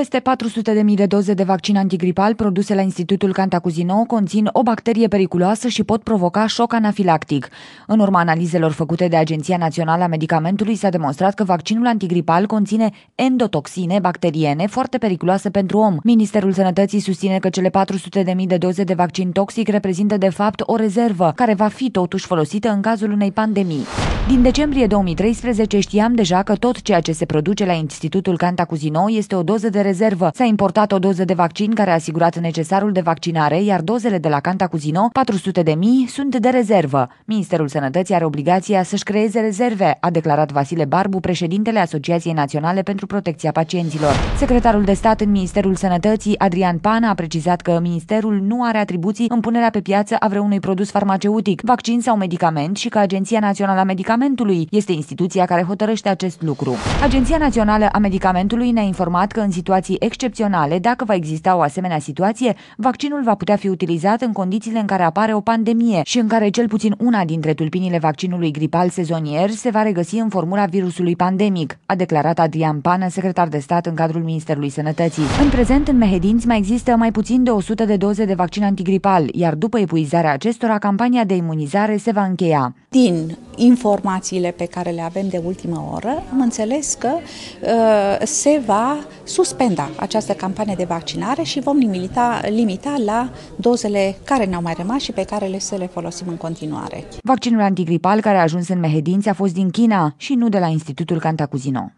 Peste 400.000 de doze de vaccin antigripal produse la Institutul Cantacuzino conțin o bacterie periculoasă și pot provoca șoc anafilactic. În urma analizelor făcute de Agenția Națională a Medicamentului s-a demonstrat că vaccinul antigripal conține endotoxine bacteriene foarte periculoase pentru om. Ministerul Sănătății susține că cele 400.000 de doze de vaccin toxic reprezintă de fapt o rezervă, care va fi totuși folosită în cazul unei pandemii. Din decembrie 2013 știam deja că tot ceea ce se produce la Institutul Cantacuzino este o doză de rezervă. S-a importat o doză de vaccin care a asigurat necesarul de vaccinare, iar dozele de la Cantacuzino, 400 de mii, sunt de rezervă. Ministerul Sănătății are obligația să-și creeze rezerve, a declarat Vasile Barbu, președintele Asociației Naționale pentru Protecția Pacienților. Secretarul de stat în Ministerul Sănătății, Adrian Pana, a precizat că ministerul nu are atribuții în punerea pe piață a vreunui produs farmaceutic, vaccin sau medicament și că Agenția Națională a Medicamentului este instituția care hotărăște acest lucru. Agenția Națională a Medicamentului ne-a informat că în situația situații excepționale, dacă va exista o asemenea situație, vaccinul va putea fi utilizat în condițiile în care apare o pandemie și în care cel puțin una dintre tulpinile vaccinului gripal sezonier se va regăsi în formula virusului pandemic, a declarat Adrian Pană, secretar de stat în cadrul Ministerului Sănătății. În prezent, în Mehedinți mai există mai puțin de 100 de doze de vaccin antigripal, iar după epuizarea acestora, campania de imunizare se va încheia. Din informațiile pe care le avem de ultimă oră, am înțeles că uh, se va suspenda această campanie de vaccinare și vom limita, limita la dozele care ne-au mai rămas și pe care le să le folosim în continuare. Vaccinul antigripal care a ajuns în Mehedinți a fost din China și nu de la Institutul Cantacuzino.